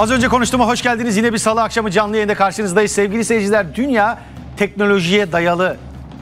Az önce konuştuğuma hoş geldiniz. Yine bir salı akşamı canlı yayında karşınızdayız. Sevgili seyirciler, dünya teknolojiye dayalı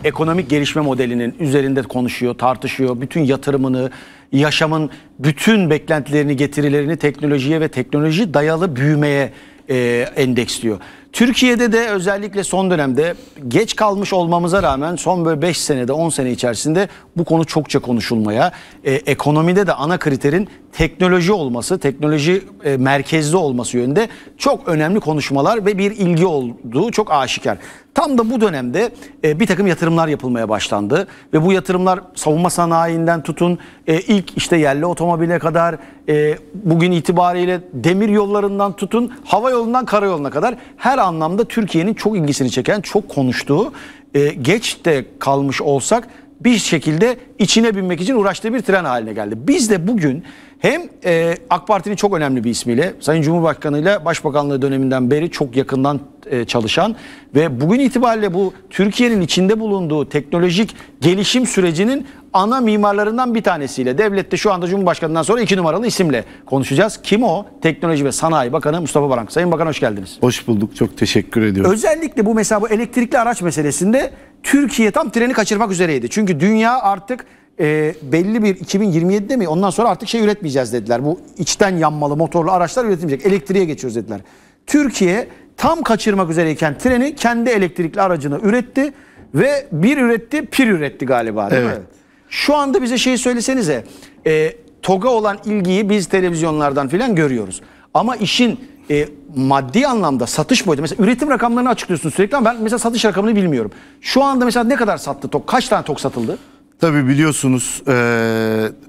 ekonomik gelişme modelinin üzerinde konuşuyor, tartışıyor. Bütün yatırımını, yaşamın bütün beklentilerini, getirilerini teknolojiye ve teknoloji dayalı büyümeye e, endeksliyor. Türkiye'de de özellikle son dönemde geç kalmış olmamıza rağmen son böyle 5 senede 10 sene içerisinde bu konu çokça konuşulmaya, e, ekonomide de ana kriterin teknoloji olması, teknoloji e, merkezli olması yönünde çok önemli konuşmalar ve bir ilgi olduğu çok aşikar. Tam da bu dönemde e, bir takım yatırımlar yapılmaya başlandı ve bu yatırımlar savunma sanayinden tutun e, ilk işte yerli otomobile kadar e, bugün itibariyle demir yollarından tutun hava yolundan karayoluna kadar her genel anlamda Türkiye'nin çok ilgisini çeken, çok konuştuğu, e, geç de kalmış olsak bir şekilde içine binmek için uğraştığı bir tren haline geldi. Biz de bugün hem e, AK Parti'nin çok önemli bir ismiyle Sayın Cumhurbaşkanı ile Başbakanlığı döneminden beri çok yakından e, çalışan ve bugün itibariyle bu Türkiye'nin içinde bulunduğu teknolojik gelişim sürecinin ana mimarlarından bir tanesiyle devlette şu anda Cumhurbaşkanı'ndan sonra iki numaralı isimle konuşacağız. Kim o? Teknoloji ve Sanayi Bakanı Mustafa Barank. Sayın Bakan hoş geldiniz. Hoş bulduk. Çok teşekkür ediyorum. Özellikle bu mesela bu elektrikli araç meselesinde Türkiye tam treni kaçırmak üzereydi. Çünkü dünya artık e, belli bir 2027'de mi ondan sonra artık şey üretmeyeceğiz dediler. Bu içten yanmalı motorlu araçlar üretilmeyecek. Elektriğe geçiyoruz dediler. Türkiye tam kaçırmak üzereyken treni kendi elektrikli aracını üretti ve bir üretti pir üretti galiba değil evet. mi? Şu anda bize şey söylesenize e, TOG'a olan ilgiyi biz televizyonlardan filan görüyoruz. Ama işin e, maddi anlamda satış boyutu mesela üretim rakamlarını açıklıyorsun sürekli ama ben mesela satış rakamını bilmiyorum. Şu anda mesela ne kadar sattı TOG kaç tane TOG satıldı? Tabii biliyorsunuz e,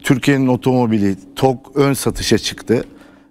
Türkiye'nin otomobili TOK ön satışa çıktı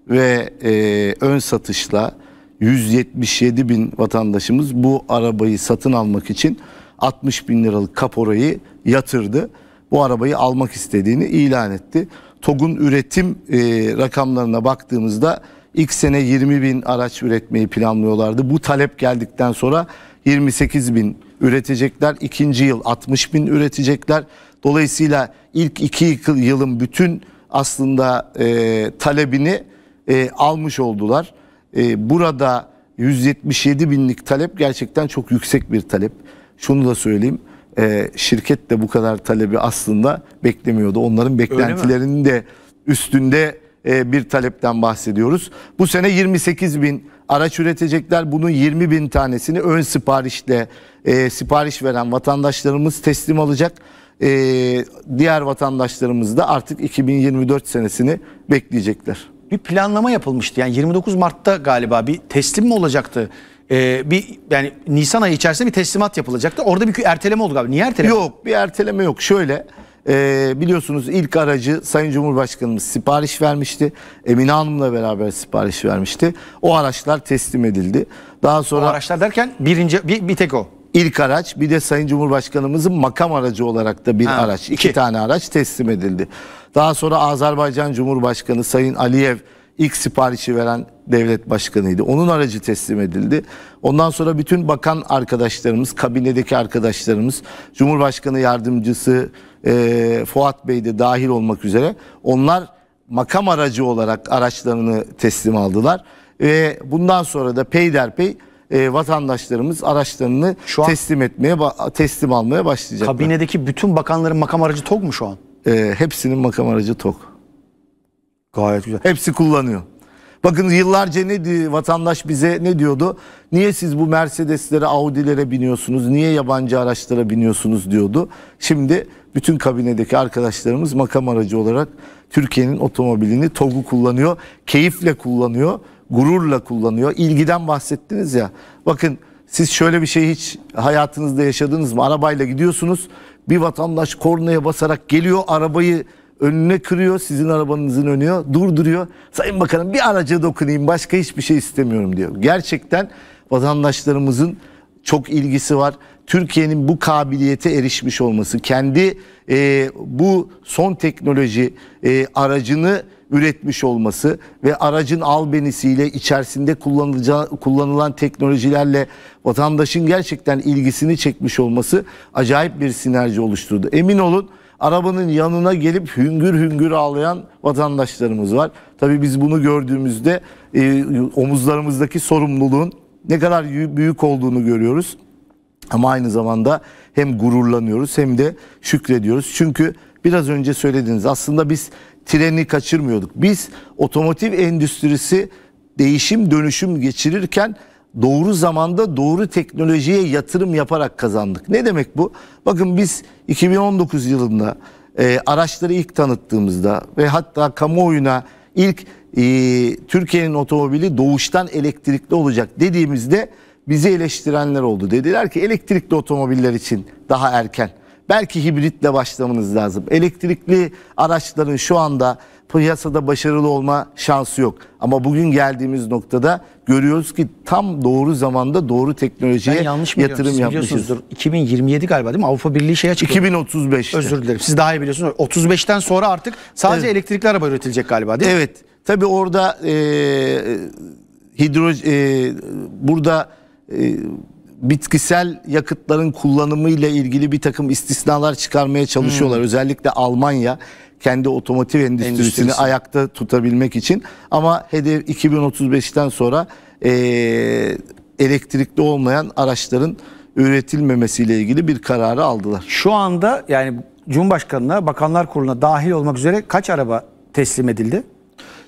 ve e, ön satışla 177 bin vatandaşımız bu arabayı satın almak için 60 bin liralık kaporayı yatırdı. Bu arabayı almak istediğini ilan etti. TOG'un üretim e, rakamlarına baktığımızda ilk sene 20 bin araç üretmeyi planlıyorlardı. Bu talep geldikten sonra 28 bin üretecekler. ikinci yıl 60 bin üretecekler. Dolayısıyla ilk iki yılın bütün aslında e, talebini e, almış oldular. E, burada 177 binlik talep gerçekten çok yüksek bir talep. Şunu da söyleyeyim. E, şirket de bu kadar talebi aslında beklemiyordu. Onların beklentilerinin de üstünde e, bir talepten bahsediyoruz. Bu sene 28 bin araç üretecekler. Bunun 20 bin tanesini ön siparişle e, sipariş veren vatandaşlarımız teslim alacak e, diğer vatandaşlarımız da artık 2024 senesini bekleyecekler. Bir planlama yapılmıştı. Yani 29 Mart'ta galiba bir teslim mi olacaktı? Ee, bir yani Nisan ayı içerisinde bir teslimat yapılacaktı. Orada bir erteleme oldu galiba. Niye erteleme? Yok, bir erteleme yok. Şöyle e, biliyorsunuz ilk aracı Sayın Cumhurbaşkanımız sipariş vermişti. Emine Hanım'la beraber sipariş vermişti. O araçlar teslim edildi. Daha sonra o araçlar derken birinci bir, bir tek o ilk araç bir de Sayın Cumhurbaşkanımızın makam aracı olarak da bir ha, araç, iki, iki tane araç teslim edildi. Daha sonra Azerbaycan Cumhurbaşkanı Sayın Aliyev ilk siparişi veren devlet başkanıydı. Onun aracı teslim edildi. Ondan sonra bütün bakan arkadaşlarımız, kabinedeki arkadaşlarımız, Cumhurbaşkanı yardımcısı e, Fuat Bey de dahil olmak üzere onlar makam aracı olarak araçlarını teslim aldılar. Ve bundan sonra da peyderpey e, vatandaşlarımız araçlarını şu teslim etmeye teslim almaya başlayacak. Kabinedeki bütün bakanların makam aracı tok mu şu an? E, hepsinin makam aracı tok. Gayet güzel. Hepsi kullanıyor. Bakın yıllarca ne diyor, vatandaş bize ne diyordu? Niye siz bu Mercedeslere, Audi'lere biniyorsunuz? Niye yabancı araçlara biniyorsunuz diyordu. Şimdi bütün kabinedeki arkadaşlarımız makam aracı olarak Türkiye'nin otomobilini TOG'u kullanıyor. Keyifle kullanıyor gururla kullanıyor. İlgiden bahsettiniz ya. Bakın siz şöyle bir şey hiç hayatınızda yaşadınız mı? Arabayla gidiyorsunuz. Bir vatandaş kornaya basarak geliyor arabayı önüne kırıyor. Sizin arabanızın önüyor. Durduruyor. Sayın Bakanım bir araca dokunayım başka hiçbir şey istemiyorum diyor. Gerçekten vatandaşlarımızın çok ilgisi var. Türkiye'nin bu kabiliyete erişmiş olması, kendi e, bu son teknoloji e, aracını üretmiş olması ve aracın albenisiyle içerisinde kullanılacağı, kullanılan teknolojilerle vatandaşın gerçekten ilgisini çekmiş olması acayip bir sinerji oluşturdu. Emin olun arabanın yanına gelip hüngür hüngür ağlayan vatandaşlarımız var. Tabii biz bunu gördüğümüzde e, omuzlarımızdaki sorumluluğun ne kadar büyük olduğunu görüyoruz. Ama aynı zamanda hem gururlanıyoruz hem de şükrediyoruz. Çünkü biraz önce söylediniz aslında biz treni kaçırmıyorduk. Biz otomotiv endüstrisi değişim dönüşüm geçirirken doğru zamanda doğru teknolojiye yatırım yaparak kazandık. Ne demek bu? Bakın biz 2019 yılında e, araçları ilk tanıttığımızda ve hatta kamuoyuna ilk e, Türkiye'nin otomobili doğuştan elektrikli olacak dediğimizde bizi eleştirenler oldu. Dediler ki elektrikli otomobiller için daha erken. Belki hibritle başlamanız lazım. Elektrikli araçların şu anda piyasada başarılı olma şansı yok. Ama bugün geldiğimiz noktada görüyoruz ki tam doğru zamanda doğru teknolojiye yanlış yatırım Siz yapmışız. 2027 galiba değil mi? Avrupa Birliği şey açık. 2035. Özür dilerim. Siz daha iyi biliyorsunuz. 35'ten sonra artık sadece evet. elektrikli araba üretilecek galiba değil mi? Evet. Tabii orada e, hidro e, burada e, bitkisel yakıtların kullanımı ile ilgili bir takım istisnalar çıkarmaya çalışıyorlar. Hmm. Özellikle Almanya kendi otomotiv endüstrisini Endüstrisi. ayakta tutabilmek için. Ama hedef 2035'ten sonra e, elektrikli olmayan araçların üretilmemesiyle ilgili bir kararı aldılar. Şu anda yani Cumhurbaşkanı'na, Bakanlar Kurulu'na dahil olmak üzere kaç araba teslim edildi?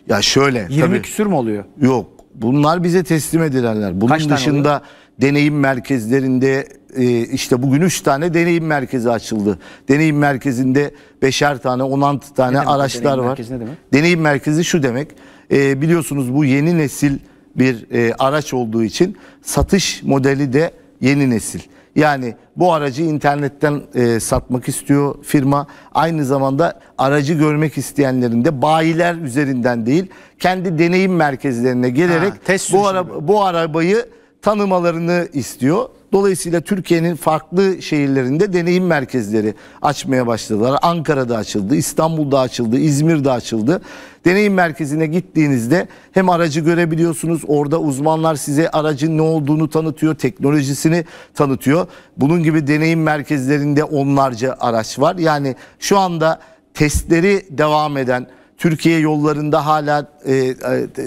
Ya şöyle. 20 tabii, küsür mü oluyor? Yok. Bunlar bize teslim edilenler. Bunun Kaç dışında oluyor? deneyim merkezlerinde e, işte bugün 3 tane deneyim merkezi açıldı. Deneyim merkezinde 5'er tane 16 tane demek, araçlar deneyim var. Merkezi ne demek? Deneyim merkezi şu demek e, biliyorsunuz bu yeni nesil bir e, araç olduğu için satış modeli de yeni nesil. Yani bu aracı internetten e, satmak istiyor firma. Aynı zamanda aracı görmek isteyenlerin de bayiler üzerinden değil, kendi deneyim merkezlerine gelerek ha, bu, ara, bu arabayı tanımalarını istiyor. Dolayısıyla Türkiye'nin farklı şehirlerinde deneyim merkezleri açmaya başladılar. Ankara'da açıldı, İstanbul'da açıldı, İzmir'de açıldı. Deneyim merkezine gittiğinizde hem aracı görebiliyorsunuz. Orada uzmanlar size aracın ne olduğunu tanıtıyor, teknolojisini tanıtıyor. Bunun gibi deneyim merkezlerinde onlarca araç var. Yani şu anda testleri devam eden, Türkiye yollarında hala e, e,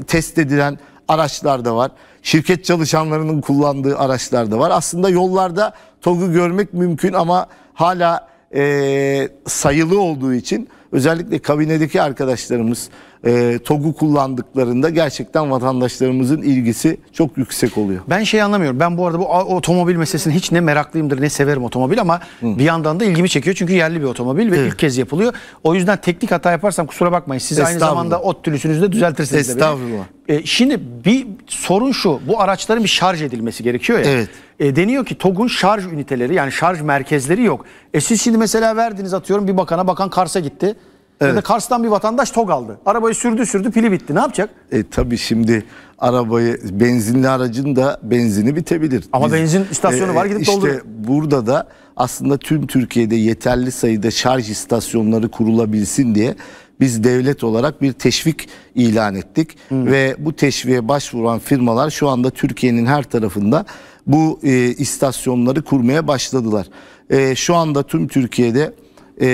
test edilen araçlar da var. Şirket çalışanlarının kullandığı araçlar da var. Aslında yollarda TOG'u görmek mümkün ama hala e, sayılı olduğu için özellikle kabinedeki arkadaşlarımız e, TOG'u kullandıklarında gerçekten vatandaşlarımızın ilgisi çok yüksek oluyor. Ben şey anlamıyorum. Ben bu arada bu otomobil meselesini hiç ne meraklıyımdır ne severim otomobil ama Hı. bir yandan da ilgimi çekiyor. Çünkü yerli bir otomobil ve Hı. ilk kez yapılıyor. O yüzden teknik hata yaparsam kusura bakmayın. Siz aynı zamanda ot tülüsünüzü de düzeltirsiniz. Estağfurullah. De e, şimdi bir sorun şu. Bu araçların bir şarj edilmesi gerekiyor ya. Evet. E, deniyor ki TOG'un şarj üniteleri yani şarj merkezleri yok. E siz şimdi mesela verdiniz atıyorum bir bakana bakan Kars'a gitti. Evet. Ya da Kars'tan bir vatandaş TOG aldı. Arabayı sürdü sürdü pili bitti. Ne yapacak? E tabii şimdi arabayı benzinli aracın da benzini bitebilir. Ama Biz, benzin istasyonu e, var gidip işte doldur. İşte burada da aslında tüm Türkiye'de yeterli sayıda şarj istasyonları kurulabilsin diye biz devlet olarak bir teşvik ilan ettik. Hı. Hmm. Ve bu teşviğe başvuran firmalar şu anda Türkiye'nin her tarafında bu e, istasyonları kurmaya başladılar. E, şu anda tüm Türkiye'de e,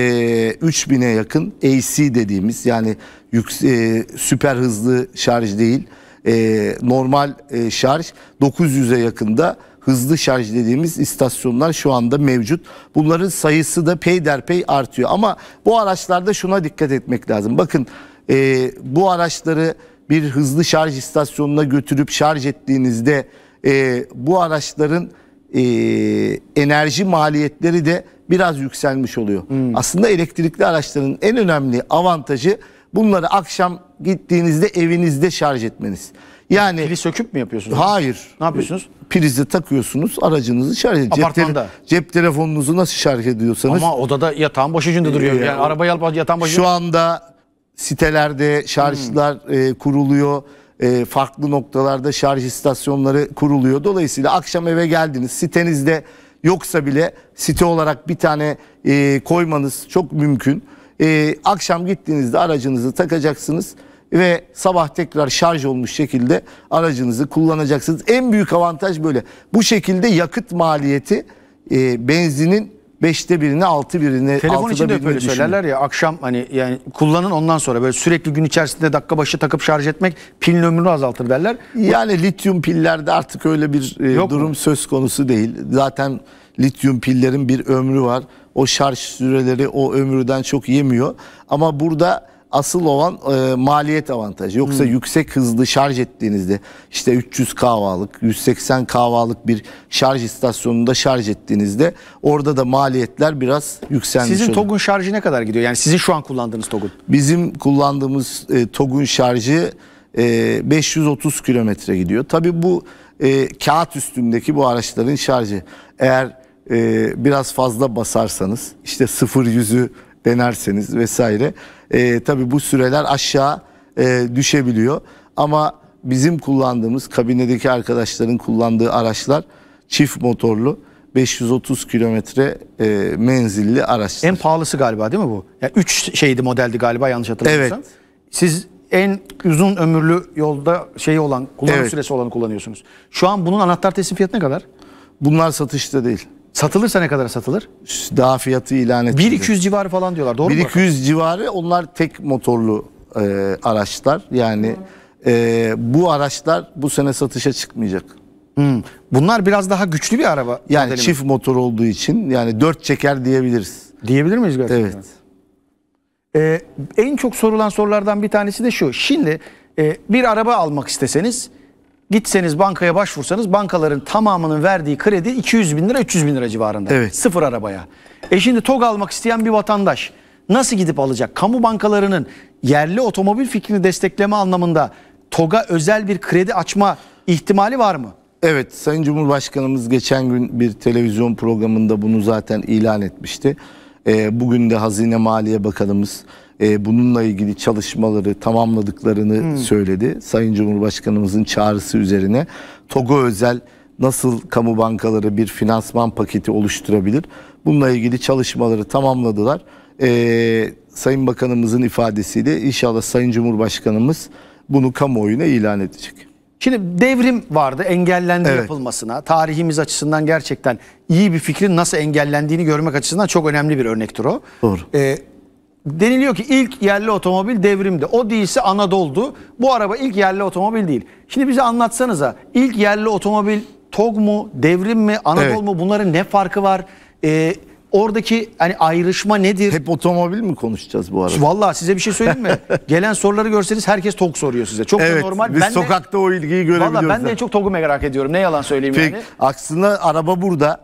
3000'e yakın AC dediğimiz yani yük, e, süper hızlı şarj değil e, normal e, şarj 900'e yakında hızlı şarj dediğimiz istasyonlar şu anda mevcut. Bunların sayısı da peyderpey artıyor. Ama bu araçlarda şuna dikkat etmek lazım. Bakın e, bu araçları bir hızlı şarj istasyonuna götürüp şarj ettiğinizde e, bu araçların e, enerji maliyetleri de biraz yükselmiş oluyor. Hmm. Aslında elektrikli araçların en önemli avantajı Bunları akşam gittiğinizde evinizde şarj etmeniz. Yani pili söküp mü yapıyorsunuz? Hayır. Ne yapıyorsunuz? E, prizi takıyorsunuz, aracınızı şarj ediyorsunuz. Cep, cep telefonunuzu nasıl şarj ediyorsanız. Ama odada yatağın başucunda e, duruyor. Yani, yani arabayı alıp yatağın başucunda. Şu anda sitelerde şarjlar hmm. e, kuruluyor. E, farklı noktalarda şarj istasyonları kuruluyor. Dolayısıyla akşam eve geldiniz sitenizde yoksa bile site olarak bir tane e, koymanız çok mümkün. E, akşam gittiğinizde aracınızı takacaksınız ve sabah tekrar şarj olmuş şekilde aracınızı kullanacaksınız. En büyük avantaj böyle. Bu şekilde yakıt maliyeti e, benzinin beşte birini, altı birini, Telefon için de böyle söylerler ya akşam hani yani kullanın ondan sonra böyle sürekli gün içerisinde dakika başı takıp şarj etmek pil ömrünü azaltır derler. Yani lityum pillerde artık öyle bir e, Yok durum mu? söz konusu değil. Zaten lityum pillerin bir ömrü var o şarj süreleri o ömürden çok yemiyor. Ama burada asıl olan e, maliyet avantajı. Yoksa hmm. yüksek hızlı şarj ettiğinizde işte 300 kahvalık, 180 kahvalık bir şarj istasyonunda şarj ettiğinizde orada da maliyetler biraz yükselmiş Sizin olur. TOG'un şarjı ne kadar gidiyor? Yani sizin şu an kullandığınız TOG'un. Bizim kullandığımız e, TOG'un şarjı e, 530 kilometre gidiyor. Tabii bu e, kağıt üstündeki bu araçların şarjı. Eğer e, biraz fazla basarsanız işte sıfır yüzü denerseniz vesaire e, tabii bu süreler aşağı e, düşebiliyor. Ama bizim kullandığımız kabinedeki arkadaşların kullandığı araçlar çift motorlu 530 kilometre e, menzilli araçlar. En pahalısı galiba değil mi bu? Yani 3 şeydi modeldi galiba yanlış hatırlamıyorsam. Evet. Siz en uzun ömürlü yolda şey olan, kullanım evet. süresi olanı kullanıyorsunuz. Şu an bunun anahtar teslim fiyatı ne kadar? Bunlar satışta değil. Satılırsa ne kadar satılır? Daha fiyatı ilan etmedi. 1200 civarı falan diyorlar. Doğru 1200 mu? civarı onlar tek motorlu e, araçlar. Yani e, bu araçlar bu sene satışa çıkmayacak. Hmm. Bunlar biraz daha güçlü bir araba. Yani çift motor olduğu için yani dört çeker diyebiliriz. Diyebilir miyiz gerçekten? Evet. Ee, en çok sorulan sorulardan bir tanesi de şu. Şimdi e, bir araba almak isteseniz Gitseniz bankaya başvursanız bankaların tamamının verdiği kredi 200 bin lira 300 bin lira civarında. Evet. Sıfır arabaya. E şimdi TOG almak isteyen bir vatandaş nasıl gidip alacak? Kamu bankalarının yerli otomobil fikrini destekleme anlamında TOG'a özel bir kredi açma ihtimali var mı? Evet, Sayın Cumhurbaşkanımız geçen gün bir televizyon programında bunu zaten ilan etmişti. E, bugün de Hazine Maliye Bakanımız e, bununla ilgili çalışmaları tamamladıklarını hmm. söyledi. Sayın Cumhurbaşkanımızın çağrısı üzerine Togo özel nasıl kamu bankaları bir finansman paketi oluşturabilir? Bununla ilgili çalışmaları tamamladılar. E, Sayın Bakanımızın ifadesiyle inşallah Sayın Cumhurbaşkanımız bunu kamuoyuna ilan edecek. Şimdi devrim vardı engellendi evet. yapılmasına. Tarihimiz açısından gerçekten iyi bir fikrin nasıl engellendiğini görmek açısından çok önemli bir örnektir o. Doğru. Ee, deniliyor ki ilk yerli otomobil devrimde. O değilse Anadolu'du. Bu araba ilk yerli otomobil değil. Şimdi bize anlatsanıza ilk yerli otomobil TOG mu, devrim mi, Anadolu evet. mu bunların ne farkı var? Ee, oradaki hani ayrışma nedir? Hep otomobil mi konuşacağız bu arada? Vallahi size bir şey söyleyeyim mi? Gelen soruları görseniz herkes TOG soruyor size. Çok evet, normal. Biz ben sokakta de, o ilgiyi görebiliyoruz. Valla ben de çok TOG'u merak ediyorum. Ne yalan söyleyeyim Peki, yani. Aslında araba burada.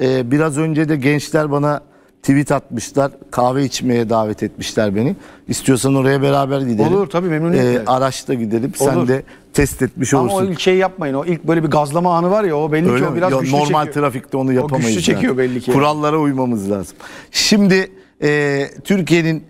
Ee, biraz önce de gençler bana tweet atmışlar. Kahve içmeye davet etmişler beni. İstiyorsan oraya beraber gidelim. Olur tabii memnuniyetle. Ee, araçta gidelim. Olur. Sen de test etmiş Ama olursun. Ama o ilk şey yapmayın. O ilk böyle bir gazlama anı var ya o belli Öyle ki o biraz ya, güçlü Normal çekiyor. trafikte onu yapamayız. O güçlü çekiyor yani. belli ki. Kurallara uymamız lazım. Şimdi e, Türkiye'nin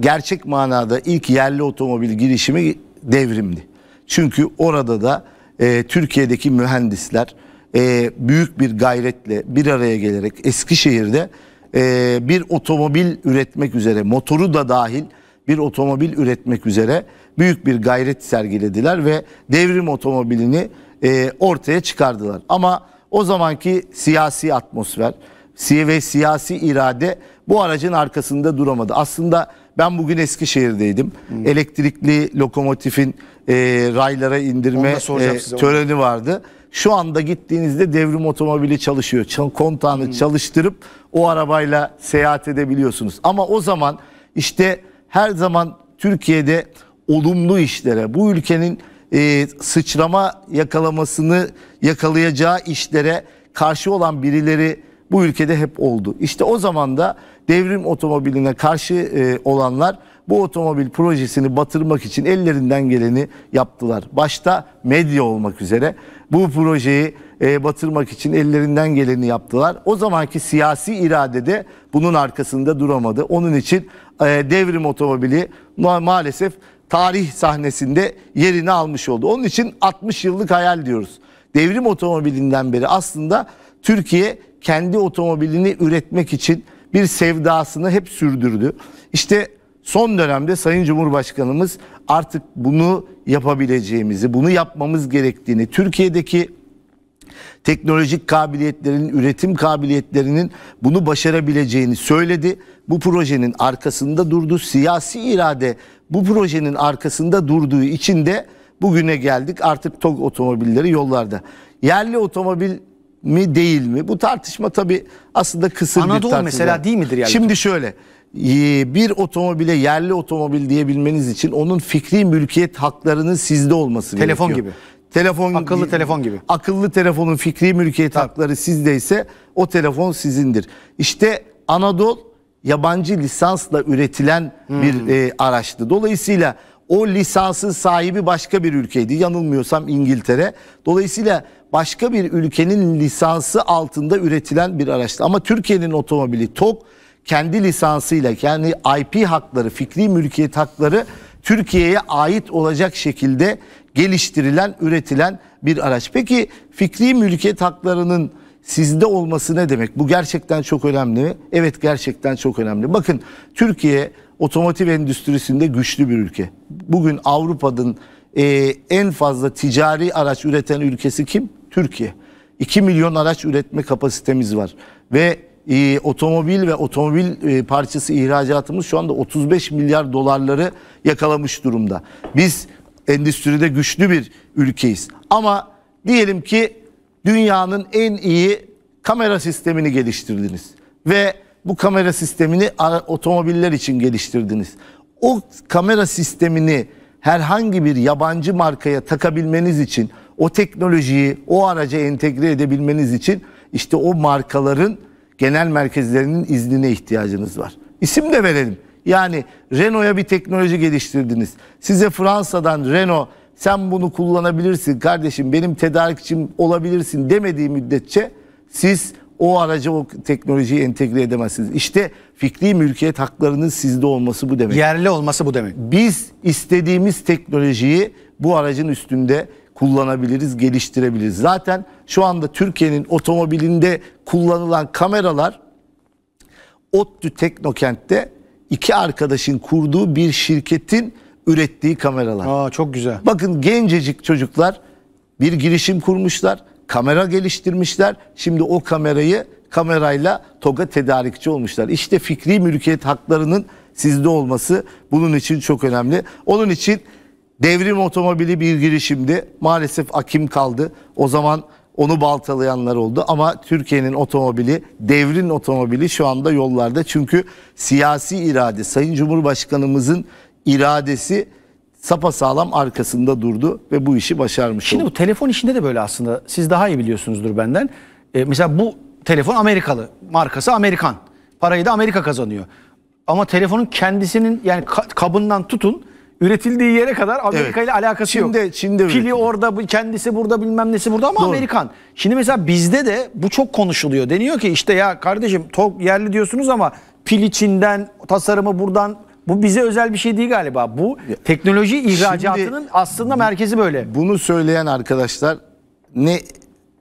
gerçek manada ilk yerli otomobil girişimi devrimdi. Çünkü orada da e, Türkiye'deki mühendisler e, büyük bir gayretle bir araya gelerek Eskişehir'de ee, bir otomobil üretmek üzere motoru da dahil bir otomobil üretmek üzere büyük bir gayret sergilediler ve devrim otomobilini e, ortaya çıkardılar. Ama o zamanki siyasi atmosfer ve siyasi irade bu aracın arkasında duramadı. Aslında ben bugün Eskişehir'deydim. Hmm. Elektrikli lokomotifin e, raylara indirme e, töreni vardı. Şu anda gittiğinizde devrim otomobili çalışıyor. kontağını hmm. çalıştırıp o arabayla seyahat edebiliyorsunuz. Ama o zaman işte her zaman Türkiye'de olumlu işlere, bu ülkenin e, sıçrama yakalamasını yakalayacağı işlere karşı olan birileri bu ülkede hep oldu. İşte o zaman da devrim otomobiline karşı e, olanlar bu otomobil projesini batırmak için ellerinden geleni yaptılar. Başta medya olmak üzere bu projeyi e, batırmak için ellerinden geleni yaptılar. O zamanki siyasi irade de bunun arkasında duramadı. Onun için e, devrim otomobili ma maalesef tarih sahnesinde yerini almış oldu. Onun için 60 yıllık hayal diyoruz. Devrim otomobilinden beri aslında Türkiye kendi otomobilini üretmek için bir sevdasını hep sürdürdü. İşte son dönemde Sayın Cumhurbaşkanımız artık bunu yapabileceğimizi, bunu yapmamız gerektiğini, Türkiye'deki teknolojik kabiliyetlerin, üretim kabiliyetlerinin bunu başarabileceğini söyledi. Bu projenin arkasında durduğu Siyasi irade bu projenin arkasında durduğu için de bugüne geldik. Artık TOG otomobilleri yollarda. Yerli otomobil mi değil mi? Bu tartışma tabii aslında kısır Anadolu bir tartışma. Anadolu mesela değil midir yani? Şimdi şöyle ee, bir otomobile yerli otomobil diyebilmeniz için onun fikri mülkiyet haklarının sizde olması Telefon gerekiyor. gibi. Telefon akıllı telefon gibi. Akıllı telefonun fikri mülkiyet Tabii. hakları ise o telefon sizindir. İşte Anadolu yabancı lisansla üretilen hmm. bir e, araçtı. Dolayısıyla o lisansın sahibi başka bir ülkeydi. Yanılmıyorsam İngiltere. Dolayısıyla başka bir ülkenin lisansı altında üretilen bir araçtı. Ama Türkiye'nin otomobili Tok kendi lisansıyla yani IP hakları, fikri mülkiyet hakları Türkiye'ye ait olacak şekilde geliştirilen, üretilen bir araç. Peki fikri mülkiyet haklarının sizde olması ne demek? Bu gerçekten çok önemli. Evet gerçekten çok önemli. Bakın Türkiye otomotiv endüstrisinde güçlü bir ülke. Bugün Avrupa'nın e, en fazla ticari araç üreten ülkesi kim? Türkiye. 2 milyon araç üretme kapasitemiz var. Ve e, otomobil ve otomobil e, parçası ihracatımız şu anda 35 milyar dolarları yakalamış durumda. Biz endüstride güçlü bir ülkeyiz. Ama diyelim ki dünyanın en iyi kamera sistemini geliştirdiniz ve bu kamera sistemini otomobiller için geliştirdiniz. O kamera sistemini herhangi bir yabancı markaya takabilmeniz için o teknolojiyi o araca entegre edebilmeniz için işte o markaların genel merkezlerinin iznine ihtiyacınız var. İsim de verelim. Yani Renault'a bir teknoloji geliştirdiniz. Size Fransa'dan Renault sen bunu kullanabilirsin kardeşim benim tedarikçim olabilirsin demediği müddetçe siz o aracı o teknolojiyi entegre edemezsiniz. İşte fikri mülkiyet haklarının sizde olması bu demek. Yerli olması bu demek. Biz istediğimiz teknolojiyi bu aracın üstünde kullanabiliriz, geliştirebiliriz. Zaten şu anda Türkiye'nin otomobilinde kullanılan kameralar ODTÜ Teknokent'te iki arkadaşın kurduğu bir şirketin ürettiği kameralar. Aa çok güzel. Bakın gencecik çocuklar bir girişim kurmuşlar, kamera geliştirmişler. Şimdi o kamerayı kamerayla TOG'a tedarikçi olmuşlar. İşte fikri mülkiyet haklarının sizde olması bunun için çok önemli. Onun için devrim otomobili bir girişimdi. Maalesef akim kaldı. O zaman onu baltalayanlar oldu ama Türkiye'nin otomobili, devrin otomobili şu anda yollarda. Çünkü siyasi irade, Sayın Cumhurbaşkanımızın iradesi sapasağlam arkasında durdu ve bu işi başarmış Şimdi oldu. bu telefon işinde de böyle aslında. Siz daha iyi biliyorsunuzdur benden. Ee, mesela bu telefon Amerikalı, markası Amerikan. Parayı da Amerika kazanıyor. Ama telefonun kendisinin yani kabından tutun üretildiği yere kadar Amerika evet. ile alakası Çin'de, yok. Çin'de Pili üretim. orada, kendisi burada, bilmem nesi burada ama Doğru. Amerikan. Şimdi mesela bizde de bu çok konuşuluyor. Deniyor ki işte ya kardeşim tok yerli diyorsunuz ama pili Çin'den, tasarımı buradan bu bize özel bir şey değil galiba. Bu teknoloji ihracatının Şimdi, aslında merkezi böyle. Bunu söyleyen arkadaşlar ne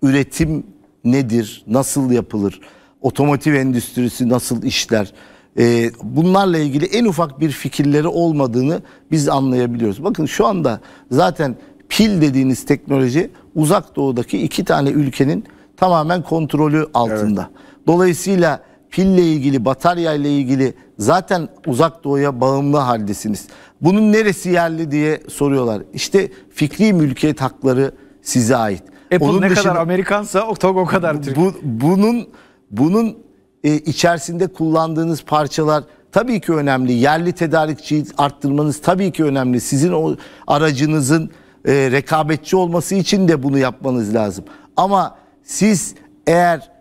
üretim nedir, nasıl yapılır, otomotiv endüstrisi nasıl işler, e, bunlarla ilgili en ufak bir fikirleri olmadığını biz anlayabiliyoruz. Bakın şu anda zaten pil dediğiniz teknoloji uzak doğudaki iki tane ülkenin tamamen kontrolü altında. Evet. Dolayısıyla pille ilgili, batarya ile ilgili zaten uzak doğuya bağımlı haldesiniz. Bunun neresi yerli diye soruyorlar. İşte fikri mülkiyet hakları size ait. Apple Onun ne dışında, kadar Amerikansa o TOG o kadar Türk. Bu, bunun bunun e, içerisinde kullandığınız parçalar tabii ki önemli. Yerli tedarikçiyi arttırmanız tabii ki önemli. Sizin o aracınızın e, rekabetçi olması için de bunu yapmanız lazım. Ama siz eğer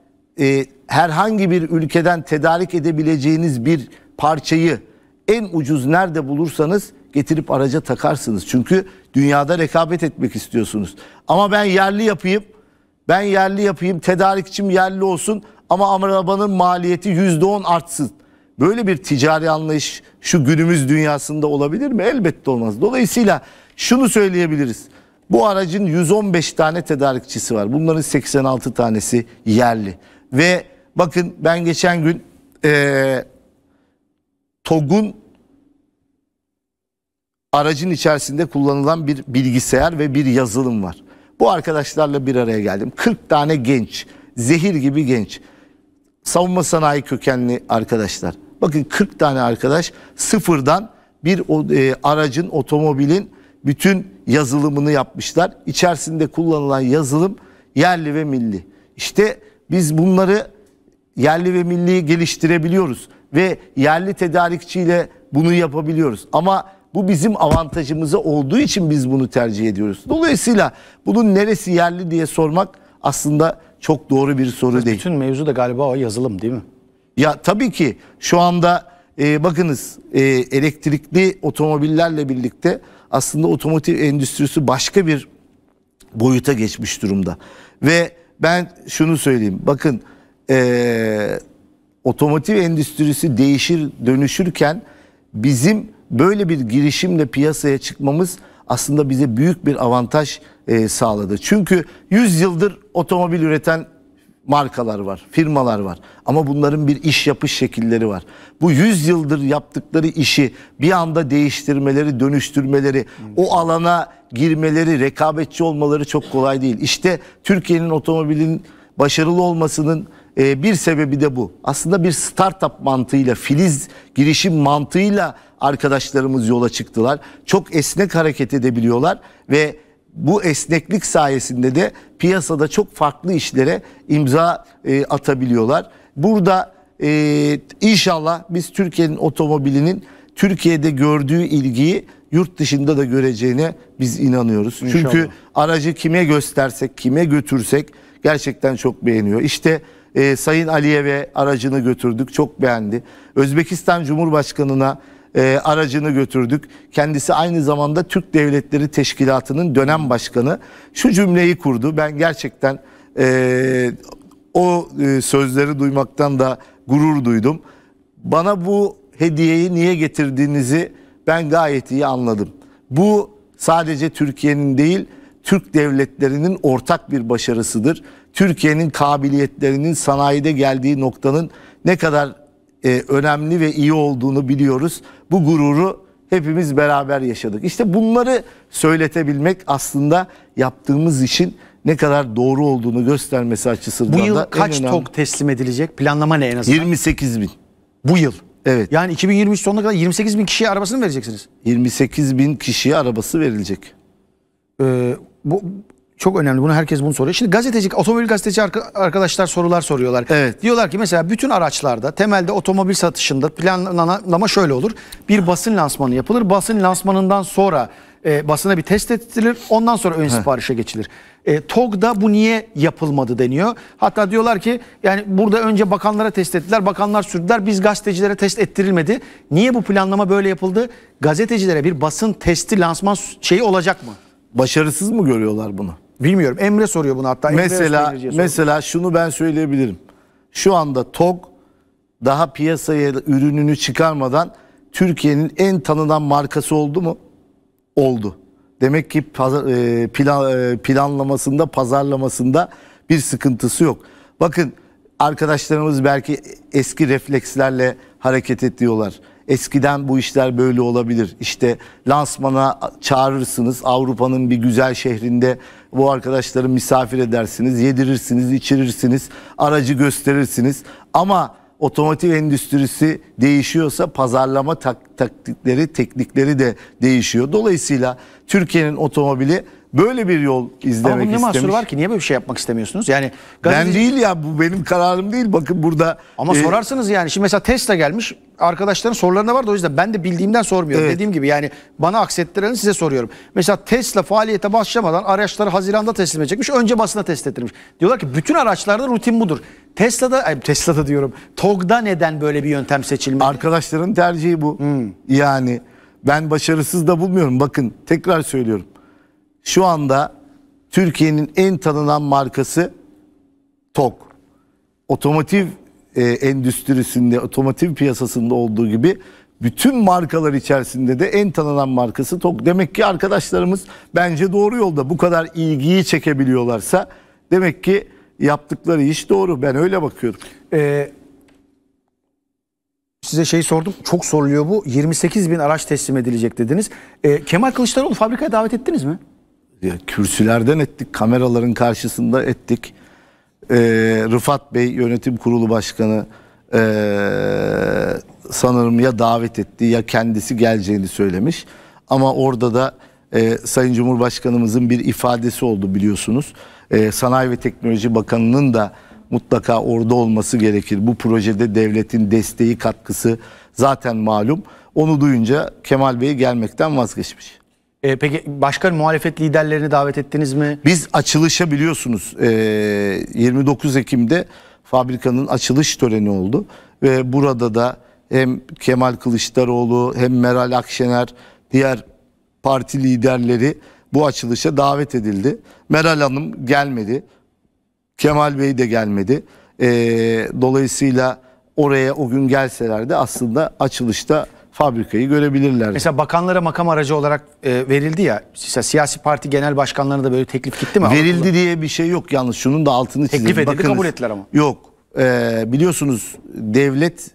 e, herhangi bir ülkeden tedarik edebileceğiniz bir parçayı en ucuz nerede bulursanız getirip araca takarsınız. Çünkü dünyada rekabet etmek istiyorsunuz. Ama ben yerli yapayım, ben yerli yapayım, tedarikçim yerli olsun ama arabanın maliyeti %10 artsın. Böyle bir ticari anlayış şu günümüz dünyasında olabilir mi? Elbette olmaz. Dolayısıyla şunu söyleyebiliriz. Bu aracın 115 tane tedarikçisi var. Bunların 86 tanesi yerli. Ve bakın ben geçen gün ee, TOG'un aracın içerisinde kullanılan bir bilgisayar ve bir yazılım var. Bu arkadaşlarla bir araya geldim. 40 tane genç, zehir gibi genç savunma sanayi kökenli arkadaşlar. Bakın 40 tane arkadaş sıfırdan bir e, aracın, otomobilin bütün yazılımını yapmışlar. İçerisinde kullanılan yazılım yerli ve milli. İşte biz bunları yerli ve milli geliştirebiliyoruz ve yerli tedarikçiyle bunu yapabiliyoruz. Ama bu bizim avantajımızı olduğu için biz bunu tercih ediyoruz. Dolayısıyla bunun neresi yerli diye sormak aslında çok doğru bir soru Bütün değil. Bütün mevzu da galiba o yazılım değil mi? Ya tabii ki şu anda e, bakınız e, elektrikli otomobillerle birlikte aslında otomotiv endüstrisi başka bir boyuta geçmiş durumda. Ve ben şunu söyleyeyim bakın e, otomotiv endüstrisi değişir dönüşürken bizim böyle bir girişimle piyasaya çıkmamız aslında bize büyük bir avantaj e, sağladı. Çünkü 100 yıldır otomobil üreten markalar var, firmalar var. Ama bunların bir iş yapış şekilleri var. Bu 100 yıldır yaptıkları işi bir anda değiştirmeleri, dönüştürmeleri, o alana girmeleri, rekabetçi olmaları çok kolay değil. İşte Türkiye'nin otomobilin başarılı olmasının e, bir sebebi de bu. Aslında bir startup mantığıyla, filiz girişim mantığıyla arkadaşlarımız yola çıktılar. Çok esnek hareket edebiliyorlar ve bu esneklik sayesinde de piyasada çok farklı işlere imza e, atabiliyorlar. Burada e, inşallah biz Türkiye'nin otomobilinin Türkiye'de gördüğü ilgiyi yurt dışında da göreceğine biz inanıyoruz. İnşallah. Çünkü aracı kime göstersek, kime götürsek gerçekten çok beğeniyor. İşte e, Sayın Aliyev'e aracını götürdük, çok beğendi. Özbekistan Cumhurbaşkanı'na e, aracını götürdük. Kendisi aynı zamanda Türk Devletleri Teşkilatı'nın dönem başkanı. Şu cümleyi kurdu. Ben gerçekten e, o e, sözleri duymaktan da gurur duydum. Bana bu hediyeyi niye getirdiğinizi ben gayet iyi anladım. Bu sadece Türkiye'nin değil Türk devletlerinin ortak bir başarısıdır. Türkiye'nin kabiliyetlerinin sanayide geldiği noktanın ne kadar e, önemli ve iyi olduğunu biliyoruz bu gururu hepimiz beraber yaşadık. İşte bunları söyletebilmek aslında yaptığımız işin ne kadar doğru olduğunu göstermesi açısından Bu yıl da kaç önemli. tok teslim edilecek? Planlama ne en azından? 28 bin. Bu yıl? Evet. Yani 2023 sonuna kadar 28 bin kişiye arabasını vereceksiniz. 28 bin kişiye arabası verilecek. Ee, bu çok önemli. Bunu herkes bunu soruyor. Şimdi gazeteci, otomobil gazeteci arkadaşlar sorular soruyorlar. Evet. Diyorlar ki mesela bütün araçlarda temelde otomobil satışında planlama şöyle olur. Bir basın lansmanı yapılır. Basın lansmanından sonra e, basına bir test edilir. Ondan sonra ön Heh. geçilir. E, TOG'da bu niye yapılmadı deniyor. Hatta diyorlar ki yani burada önce bakanlara test ettiler. Bakanlar sürdüler. Biz gazetecilere test ettirilmedi. Niye bu planlama böyle yapıldı? Gazetecilere bir basın testi lansman şeyi olacak mı? Başarısız mı görüyorlar bunu? Bilmiyorum. Emre soruyor bunu hatta. mesela mesela şunu ben söyleyebilirim. Şu anda TOG daha piyasaya ürününü çıkarmadan Türkiye'nin en tanınan markası oldu mu? Oldu. Demek ki e, plan, e, planlamasında, pazarlamasında bir sıkıntısı yok. Bakın arkadaşlarımız belki eski reflekslerle hareket ediyorlar. Eskiden bu işler böyle olabilir. İşte lansmana çağırırsınız Avrupa'nın bir güzel şehrinde bu arkadaşları misafir edersiniz, yedirirsiniz, içirirsiniz, aracı gösterirsiniz. Ama otomotiv endüstrisi değişiyorsa pazarlama tak taktikleri, teknikleri de değişiyor. Dolayısıyla Türkiye'nin otomobili Böyle bir yol izlemek Ama bunun ne istemiş. mahsuru var ki? Niye böyle bir şey yapmak istemiyorsunuz? Yani gazeteci... Ben değil ya bu benim kararım değil. Bakın burada... Ama e... sorarsınız yani. Şimdi mesela Tesla gelmiş. Arkadaşların sorularına var da o yüzden ben de bildiğimden sormuyorum. Evet. Dediğim gibi yani bana aksettirenin size soruyorum. Mesela Tesla faaliyete başlamadan araçları Haziran'da teslim edecekmiş. Önce basına test ettirmiş. Diyorlar ki bütün araçlarda rutin budur. Tesla'da, ay Tesla'da diyorum. TOG'da neden böyle bir yöntem seçilmedi? Arkadaşların tercihi bu. Hmm. Yani ben başarısız da bulmuyorum. Bakın tekrar söylüyorum. Şu anda Türkiye'nin en tanınan markası TOK. Otomotiv e, endüstrisinde, otomotiv piyasasında olduğu gibi bütün markalar içerisinde de en tanınan markası TOK. Demek ki arkadaşlarımız bence doğru yolda bu kadar ilgiyi çekebiliyorlarsa demek ki yaptıkları iş doğru. Ben öyle bakıyorum. Ee, size şey sordum. Çok soruluyor bu. 28 bin araç teslim edilecek dediniz. Ee, Kemal Kılıçdaroğlu fabrikaya davet ettiniz mi? kürsülerden ettik, kameraların karşısında ettik. Ee, Rıfat Bey yönetim kurulu başkanı e, sanırım ya davet etti ya kendisi geleceğini söylemiş. Ama orada da e, Sayın Cumhurbaşkanımızın bir ifadesi oldu biliyorsunuz. E, Sanayi ve Teknoloji Bakanı'nın da mutlaka orada olması gerekir. Bu projede devletin desteği katkısı zaten malum. Onu duyunca Kemal Bey gelmekten vazgeçmiş. E, peki başka muhalefet liderlerini davet ettiniz mi? Biz açılışa biliyorsunuz e, 29 Ekim'de fabrikanın açılış töreni oldu. Ve burada da hem Kemal Kılıçdaroğlu hem Meral Akşener diğer parti liderleri bu açılışa davet edildi. Meral Hanım gelmedi. Kemal Bey de gelmedi. E, dolayısıyla oraya o gün gelseler de aslında açılışta fabrikayı görebilirler. Mesela bakanlara makam aracı olarak e, verildi ya. Mesela siyasi parti genel başkanlarına da böyle teklif gitti mi? Verildi Anadolu'da? diye bir şey yok yalnız şunun da altını çizeyim. Teklif edildi Bakınız, kabul ettiler ama. Yok. E, biliyorsunuz devlet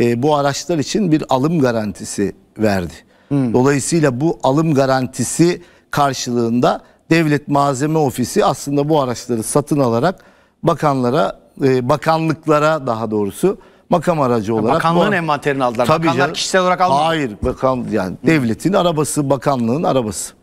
e, bu araçlar için bir alım garantisi verdi. Hmm. Dolayısıyla bu alım garantisi karşılığında devlet malzeme ofisi aslında bu araçları satın alarak bakanlara, e, bakanlıklara daha doğrusu makam aracı olarak. Bakanlığın envanterini aldılar. Tabii Bakanlar canım. kişisel olarak almadı. Hayır bakan yani devletin arabası bakanlığın arabası.